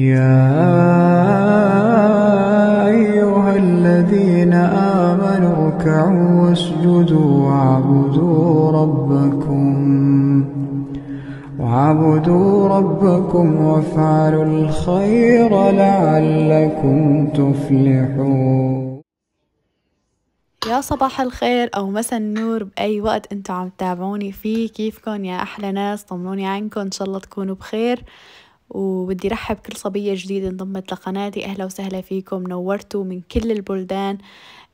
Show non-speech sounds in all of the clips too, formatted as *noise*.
يا أيها الذين آمنوا اركعوا واسجدوا واعبدوا ربكم واعبدوا ربكم وافعلوا الخير لعلكم تفلحون يا صباح الخير او مساء النور باي وقت أنتم عم تتابعوني فيه كيفكم يا احلى ناس طمنوني عنكم ان شاء الله تكونوا بخير وبدي رحب كل صبية جديدة انضمت لقناتي أهلا وسهلا فيكم نورتوا من كل البلدان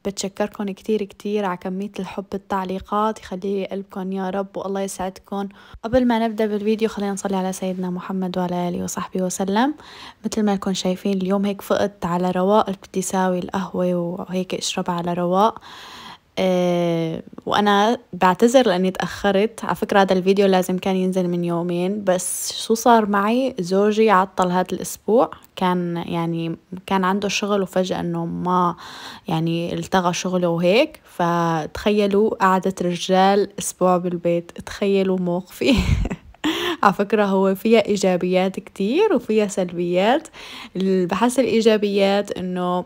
بتشكركم كتير كتير على كمية الحب التعليقات يخلي قلبكم يا رب والله يسعدكم قبل ما نبدأ بالفيديو خلينا نصلي على سيدنا محمد وعلى آله وصحبه وسلم مثل ما لكم شايفين اليوم هيك فقت على رواق بدي ساوي القهوة وهيك اشربها على رواق آه، وانا بعتذر لاني تاخرت على فكره هذا الفيديو لازم كان ينزل من يومين بس شو صار معي زوجي عطل هذا الاسبوع كان يعني كان عنده شغل وفجاه انه ما يعني التغى شغله وهيك فتخيلوا قعدت رجال اسبوع بالبيت تخيلوا موقفي *laughs* على فكرة هو فيها إيجابيات كتير وفيها سلبيات بحس الإيجابيات إنه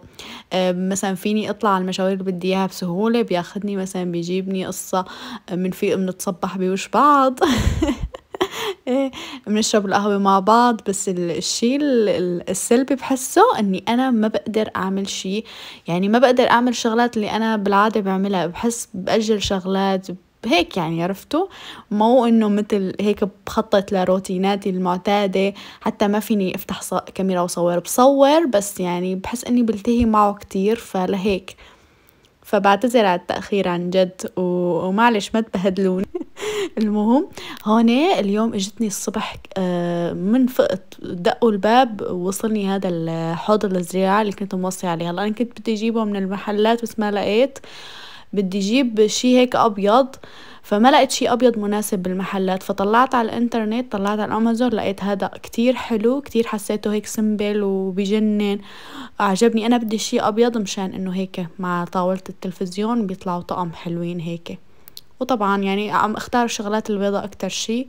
مثلا فيني أطلع على المشاوير اللي بدي إياها بسهولة بياخدني مثلا بيجيبني قصة من في بنتصبح بوش بعض *laughs* إيه، بنشرب القهوة مع بعض بس الشيء السلبي بحسه اني انا ما بقدر اعمل شيء يعني ما بقدر اعمل شغلات اللي انا بالعادة بعملها بحس باجل شغلات هيك يعني عرفتوا مو انه مثل هيك بخطط لروتيناتي المعتادة حتى ما فيني افتح كاميرا وصور بصور بس يعني بحس اني بلتهي معه كتير فلهيك فبعتذر على التأخير عن جد و... ومعلش ما تبهدلوني *laughs* المهم هون اليوم اجتني الصبح آه، من فقت دقوا الباب وصلني هذا الحوض الزراعة اللي كنت موصي عليه هلا انا كنت بدي اجيبه من المحلات بس ما لقيت آه بدي جيب شي هيك ابيض فما لقيت شي ابيض مناسب بالمحلات فطلعت على الانترنت طلعت على امازون لقيت هذا كتير حلو كتير حسيته هيك سمبل وبجنن عجبني انا بدي شي ابيض مشان انه هيك مع طاولة التلفزيون بيطلعوا طقم حلوين هيك وطبعا يعني عم اختار الشغلات البيضاء اكتر شي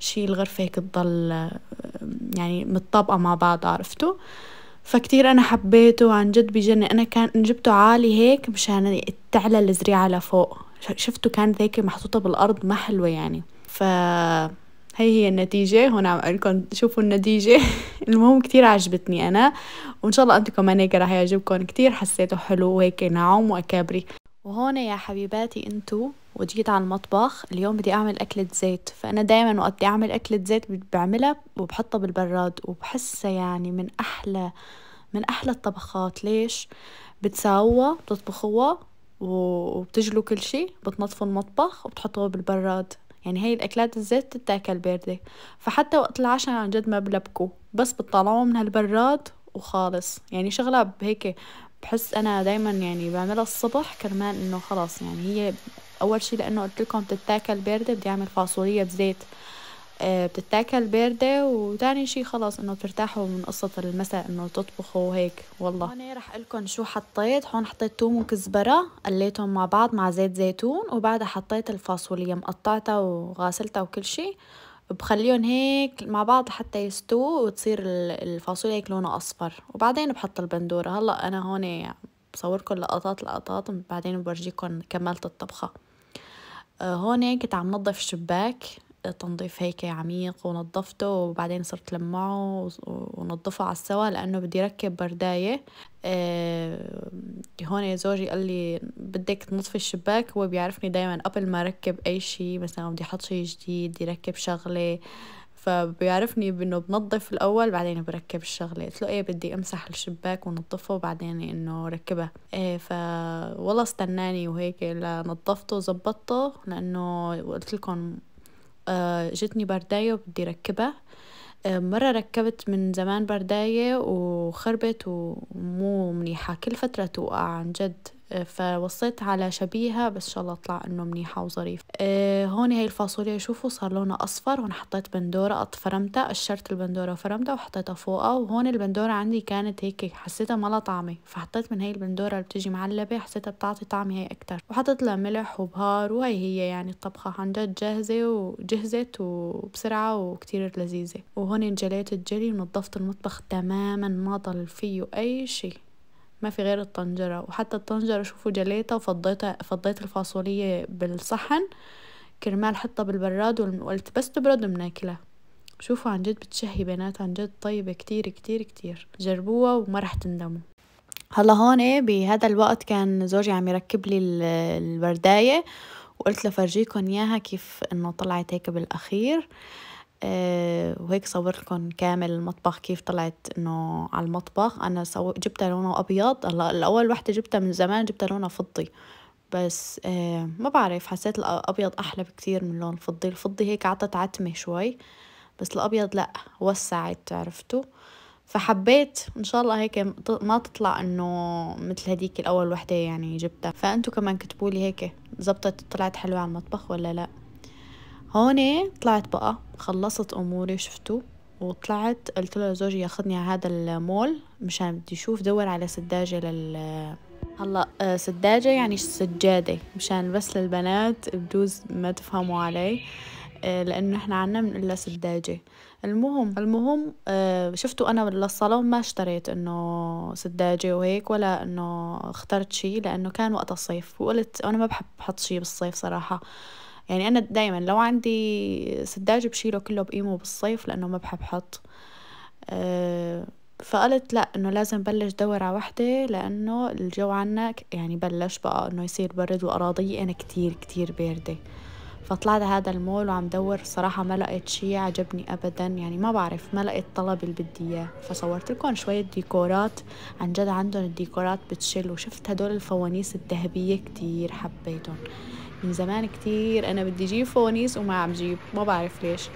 شي الغرفة هيك تضل آه، يعني متطابقة مع بعض عرفتوا فكتير انا حبيته عن جد بجنن انا كان جبته عالي هيك مشان تعلى الزريعه لفوق شفته كان هيك محطوطه بالارض ما حلوه يعني ف هي هي النتيجة هون عم لكم شوفوا النتيجة *laughs* المهم كتير عجبتني أنا وإن شاء الله أنتم كمان هيك رح يعجبكم كتير حسيته حلو وهيك ناعم وأكابري وهون يا حبيباتي أنتم وجيت على المطبخ اليوم بدي اعمل اكله زيت فانا دايما وقت بدي اعمل اكله زيت بعملها وبحطها بالبراد وبحسها يعني من احلى من احلى الطبخات ليش بتساووها بتطبخوها وبتجلو كل شيء بتنظفوا المطبخ وبتحطوها بالبراد يعني هي الاكلات الزيت تتاكل باردة فحتى وقت العشاء عن جد ما بلبكوا بس بتطلعوها من هالبراد وخالص يعني شغلة هيك بحس انا دايما يعني بعملها الصبح كرمال انه خلاص يعني هي اول شيء لانه قلت لكم بتتاكل بارده بدي اعمل فاصوليه بزيت آه، بتتاكل بارده وثاني شي خلاص انه ترتاحوا من قصه المساء انه تطبخوا هيك والله هون رح لكم شو حطيت هون حطيت توم وكزبره قليتهم مع بعض مع زيت زيتون وبعدها حطيت الفاصوليه مقطعتها وغاسلتها وكل شي بخليهم هيك مع بعض حتى يستو وتصير الفاصوليا هيك لونها اصفر وبعدين بحط البندوره هلا انا هون بصوركم لقطات لقطات بعدين بورجيكم كملت الطبخه هون كنت عم نظف الشباك تنظيف هيك عميق ونظفته وبعدين صرت لمعه ونظفه على السوا لأنه بدي ركب برداية أه هون زوجي قال لي بدك تنظفي الشباك هو بيعرفني دايما قبل ما ركب أي شيء مثلا بدي أحط شيء جديد بدي ركب شغلة فبيعرفني بانه بنظف الاول بعدين بركب الشغله قلت له ايه بدي امسح الشباك ونظفه وبعدين انه ركبه ايه ف والله استناني وهيك لنظفته وظبطته لانه قلت لكم آه جتني بردايه وبدي ركبها آه مرة ركبت من زمان برداية وخربت ومو منيحة كل فترة توقع عن جد فوصيت على شبيهة بس إن شاء الله طلع إنه منيحة وظريف آه، هون هاي الفاصوليا شوفوا صار لونها أصفر هون حطيت بندورة فرمتها قشرت البندورة وفرمتها وحطيتها فوقها وهون البندورة عندي كانت هيك حسيتها ما لها طعمة فحطيت من هاي البندورة اللي بتيجي معلبة حسيتها بتعطي طعمة هي أكتر وحطيت لها ملح وبهار وهي هي يعني الطبخة عن جد جاهزة وجهزت وبسرعة وكتير لذيذة وهون جليت الجلي ونظفت المطبخ تماما ما ضل فيه أي شيء ما في غير الطنجرة وحتى الطنجرة شوفوا جليتها وفضيتها فضيت الفاصولية بالصحن كرمال حطها بالبراد وقلت بس تبرد وبناكلها شوفوا عن جد بتشهي بنات عن جد طيبة كتير كتير كتير جربوها وما رح تندموا هلا هون إيه، بهذا الوقت كان زوجي عم يركب لي البرداية وقلت لفرجيكم اياها كيف انه طلعت هيك بالاخير آه، وهيك صورت لكم كامل المطبخ كيف طلعت انه على المطبخ انا صو... جبتها لونه ابيض هلا الاول وحده جبتها من زمان جبتها لونها فضي بس آه، ما بعرف حسيت الابيض احلى بكتير من اللون الفضي الفضي هيك عطت عتمه شوي بس الابيض لا وسعت عرفتوا فحبيت ان شاء الله هيك ما تطلع انه مثل هديك الاول وحده يعني جبتها فانتوا كمان كتبوا لي هيك زبطت طلعت حلوه على المطبخ ولا لا هون طلعت بقى خلصت اموري شفتوا وطلعت قلت له لزوجي ياخذني على هذا المول مشان بدي اشوف دور على سداجه لل هلا آه، سداجه يعني سجاده مشان بس للبنات بجوز ما تفهموا علي آه، لانه احنا عنا الا سداجه المهم المهم آه، شفتوا انا للصالون ما اشتريت انه سداجه وهيك ولا انه اخترت شيء لانه كان وقت الصيف وقلت انا ما بحب احط شيء بالصيف صراحه يعني انا دايما لو عندي سداج بشيله كله بقيمه بالصيف لانه ما بحب حط آه، فقلت لا انه لازم بلش دور على وحدة لانه الجو عنا يعني بلش بقى انه يصير برد واراضي انا كتير كتير باردة فطلعت هذا المول وعم دور صراحة ما لقيت شي عجبني ابدا يعني ما بعرف ما لقيت طلب اللي بدي اياه فصورت لكم شوية ديكورات عن جد عندهم الديكورات بتشل وشفت هدول الفوانيس الذهبية كتير حبيتهم من زمان كتير انا بدي اجيب فونيس وما عم جيب ما بعرف ليش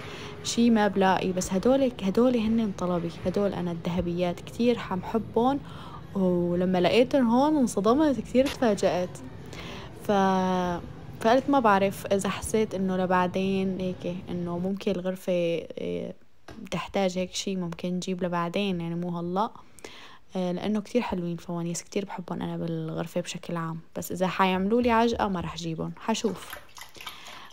شي ما بلاقي بس هدول هدول هن طلبي هدول انا الذهبيات كتير عم حبهم ولما لقيتهم هون انصدمت كتير تفاجأت ف فقلت ما بعرف اذا حسيت انه لبعدين هيك انه ممكن الغرفة إيه، تحتاج هيك شي ممكن نجيب لبعدين يعني مو هلأ آه، لانه كتير حلوين فوانيس كتير بحبهم انا بالغرفة بشكل عام بس اذا حيعملوا لي عجقة ما رح جيبهم حشوف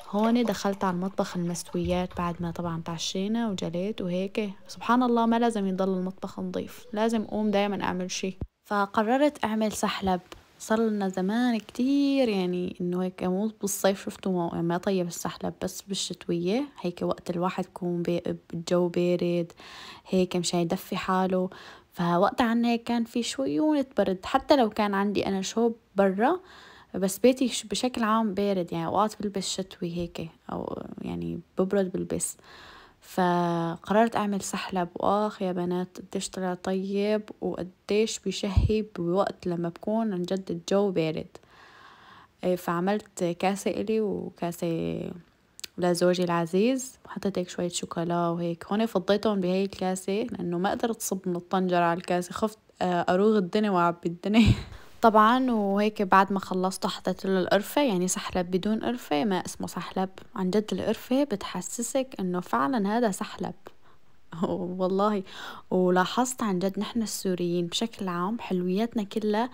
هون دخلت على المطبخ المستويات بعد ما طبعا تعشينا وجليت وهيك سبحان الله ما لازم يضل المطبخ نظيف لازم اقوم دايما اعمل شي فقررت اعمل سحلب صار لنا زمان كتير يعني انه هيك مو بالصيف شفتوا يعني ما طيب السحلب بس بالشتوية هيك وقت الواحد يكون الجو بارد هيك مشان يدفي حاله فوقت هيك كان في شويونة برد حتى لو كان عندي أنا شوب برا بس بيتي بشكل عام بارد يعني اوقات بلبس شتوي هيك او يعني ببرد بلبس فقررت اعمل سحلب واخ يا بنات قديش طلع طيب وقديش بشهي بوقت لما بكون عن جد الجو بارد إيه، فعملت كاسة إلي وكاسة لزوجي العزيز وحطيت هيك شوية شوكولا وهيك هون فضيتهم بهي الكاسة لأنه ما قدرت صب من الطنجرة على الكاسة خفت آه، أروغ الدنيا وأعبي الدنيا *laughs* طبعا وهيك بعد ما خلصته حطيت له القرفة يعني سحلب بدون قرفة ما اسمه سحلب عن جد القرفة بتحسسك انه فعلا هذا سحلب *laughs* والله ولاحظت عن جد نحن السوريين بشكل عام حلوياتنا كلها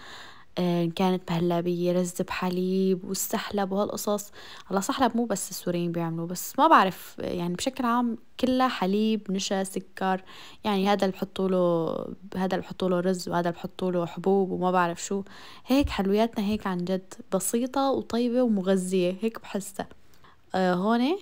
إن آه، كانت بهلابيه رز بحليب والسحلب وهالقصص هلا سحلب مو بس السوريين بيعملوه بس ما بعرف يعني بشكل عام كلها حليب نشا سكر يعني هذا اللي بحطوا له هذا اللي بحطوا له رز وهذا اللي بحطوا له حبوب وما بعرف شو هيك حلوياتنا هيك عن جد بسيطة وطيبة ومغذية هيك بحسها آه هون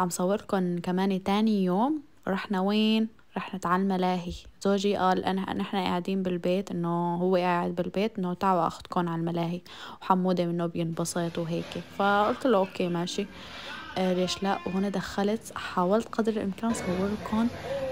عم صوركم كمان تاني يوم رحنا وين رح نتعلم ملاهي زوجي قال أنا نحن قاعدين بالبيت إنه هو قاعد بالبيت إنه تعوا أخدكم على الملاهي وحمودة منه بينبسط وهيك فقلت له أوكي ماشي آه، ليش لا وهنا دخلت حاولت قدر الامكان لكم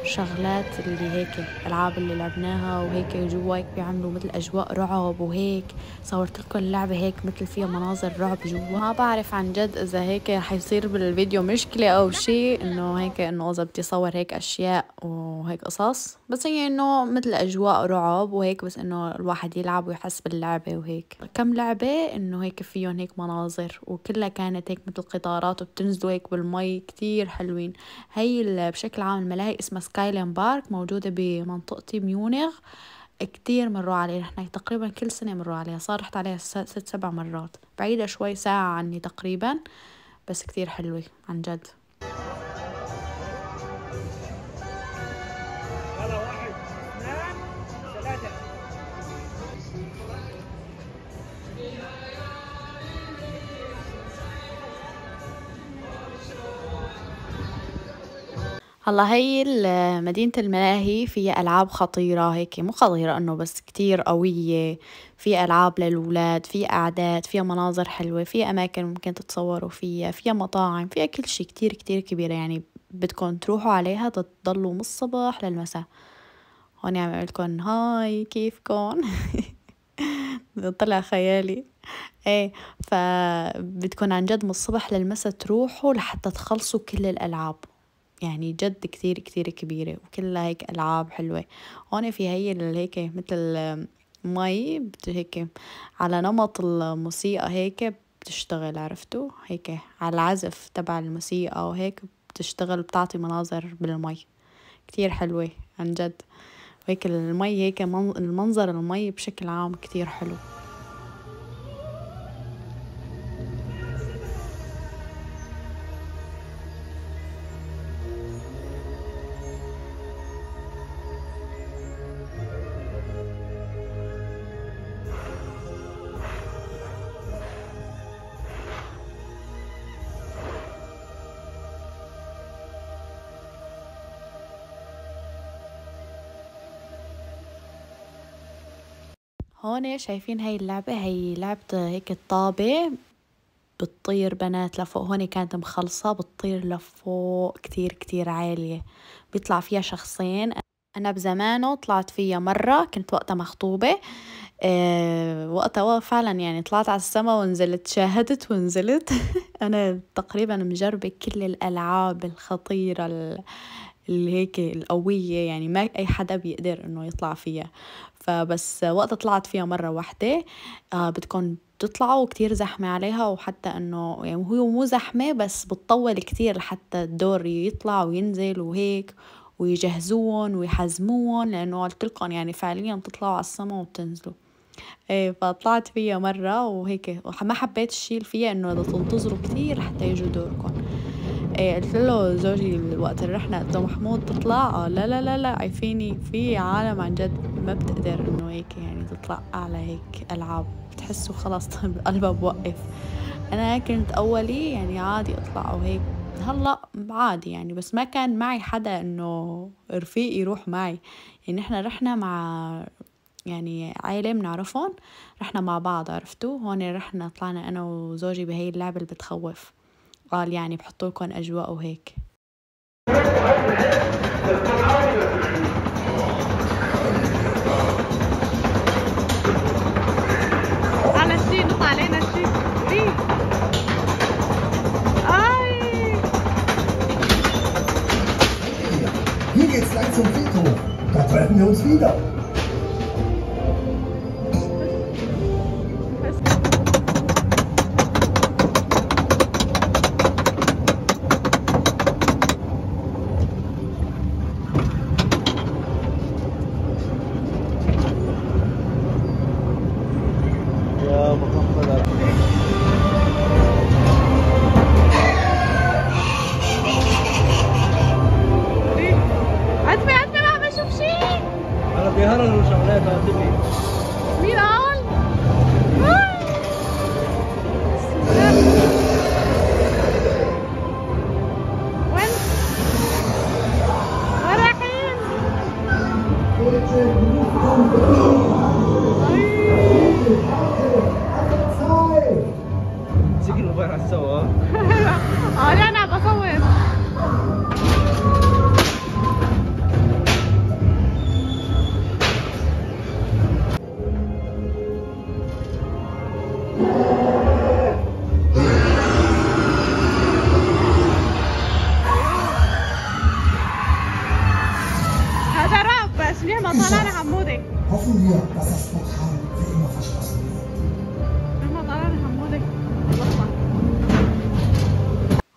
شغلات اللي هيك العاب اللي لعبناها وهيك جوا هيك بيعملوا مثل اجواء رعب وهيك صورت لكم اللعبه هيك مثل فيها مناظر رعب جوا ما بعرف عن جد اذا هيك حيصير بالفيديو مشكله او شيء انه هيك انه اذا بدي صور هيك اشياء وهيك قصص بس هي انه مثل اجواء رعب وهيك بس انه الواحد يلعب ويحس باللعبه وهيك كم لعبه انه هيك فيهم هيك مناظر وكلها كانت هيك مثل قطارات وبتنزل هيك بالمي كتير حلوين هي بشكل عام الملاهي اسمها سكايلين بارك موجودة بمنطقتي ميونخ كتير بنروح عليها نحن تقريبا كل سنة بنروح عليها صار رحت عليها ست سبع مرات بعيدة شوي ساعة عني تقريبا بس كتير حلوة عن جد هلا هي مدينة الملاهي فيها ألعاب خطيرة هيك مو خطيرة إنه بس كتير قوية في ألعاب للولاد في أعداد فيها مناظر حلوة في أماكن ممكن تتصوروا فيها في مطاعم في كل شي كتير كتير كبيرة يعني بدكم تروحوا عليها تضلوا من الصبح للمساء هون عم يعني لكم هاي كيفكن *laughs* طلع خيالي ايه فبتكون عن جد من الصبح للمساء تروحوا لحتى تخلصوا كل الألعاب يعني جد كتير كتير كبيرة وكلها هيك ألعاب حلوة هون في هي اللي هيك مثل مي هيك على نمط الموسيقى هيك بتشتغل عرفتوا هيك على العزف تبع الموسيقى وهيك بتشتغل بتعطي مناظر بالمي كتير حلوة عن جد وهيك المي هيك المنظر المي بشكل عام كتير حلو هون شايفين هاي اللعبة هي لعبة هيك الطابة بتطير بنات لفوق هون كانت مخلصة بتطير لفوق كتير كتير عالية بيطلع فيها شخصين أنا بزمانه طلعت فيها مرة كنت وقتها مخطوبة آه، وقتها فعلا يعني طلعت على السما ونزلت شاهدت ونزلت *laughs* أنا تقريبا مجربة كل الألعاب الخطيرة اللي هيك القوية يعني ما أي حدا بيقدر إنه يطلع فيها فبس وقت طلعت فيها مرة واحدة آه، بتكون تطلعوا وكتير زحمة عليها وحتى انه يعني هو مو زحمة بس بتطول كتير لحتى الدور يطلع وينزل وهيك ويجهزوهم ويحزموهم لانه قلت لكم يعني فعليا بتطلعوا على السما وبتنزلوا ايه فطلعت فيها مرة وهيك ما حبيت الشيء اللي فيها انه تنتظروا كتير حتى يجوا دوركم إيه قلت له زوجي وقت رحنا قلت له محمود تطلع آه، لا لا لا لا عارفيني في عالم عن جد ما بتقدر انه هيك يعني تطلع على هيك العاب بتحسه خلاص *laughs* قلبها بوقف انا كنت اولي يعني عادي اطلع وهيك هلا عادي يعني بس ما كان معي حدا انه رفيقي يروح معي يعني احنا رحنا مع يعني عائلة بنعرفهم رحنا مع بعض عرفتوا هون رحنا طلعنا أنا وزوجي بهي اللعبة اللي بتخوف قال يعني بحطوا لكم أجواء وهيك Hier geht's gleich zum Friedhof. Da treffen wir uns wieder.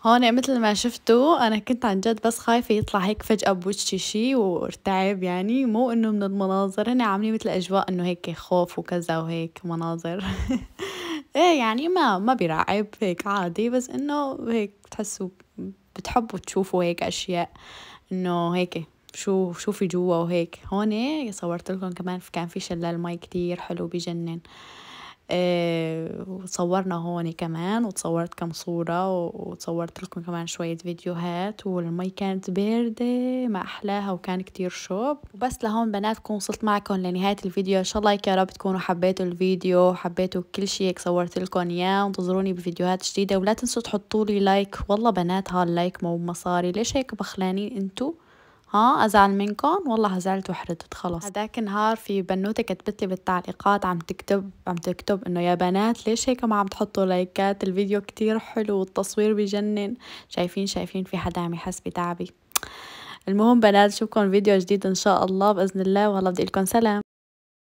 هون يعني مثل ما شفتوا انا كنت عن جد بس خايفه يطلع هيك فجاه بوشي شي وارتعب يعني مو انه من المناظر هن عاملين مثل اجواء انه هيك خوف وكذا وهيك مناظر *laughs* ايه يعني ما ما بيرعب هيك عادي بس انه هيك بتحسوا بتحبوا تشوفوا هيك اشياء انه هيك شو شو في جوا وهيك هون إيه صورت لكم كمان كان في شلال مي كتير حلو بجنن آه، وصورنا هون كمان وتصورت كم صورة وتصورت لكم كمان شوية فيديوهات والمي كانت باردة ما أحلاها وكان كتير شوب وبس لهون بنات كون وصلت معكم لنهاية الفيديو إن شاء الله يا رب تكونوا حبيتوا الفيديو حبيتوا كل شيء هيك صورت لكم إياه وانتظروني بفيديوهات جديدة ولا تنسوا تحطوا لي لايك والله بنات هاللايك مو مصاري ليش هيك بخلانين انتو آه، ازعل منكم والله زعلت وحردت خلص هذاك النهار في بنوته كتبت لي بالتعليقات عم تكتب عم تكتب انه يا بنات ليش هيك ما عم تحطوا لايكات الفيديو كتير حلو والتصوير بجنن شايفين شايفين في حدا عم يحس بتعبي المهم بنات شوفكم فيديو جديد ان شاء الله باذن الله والله بدي لكم سلام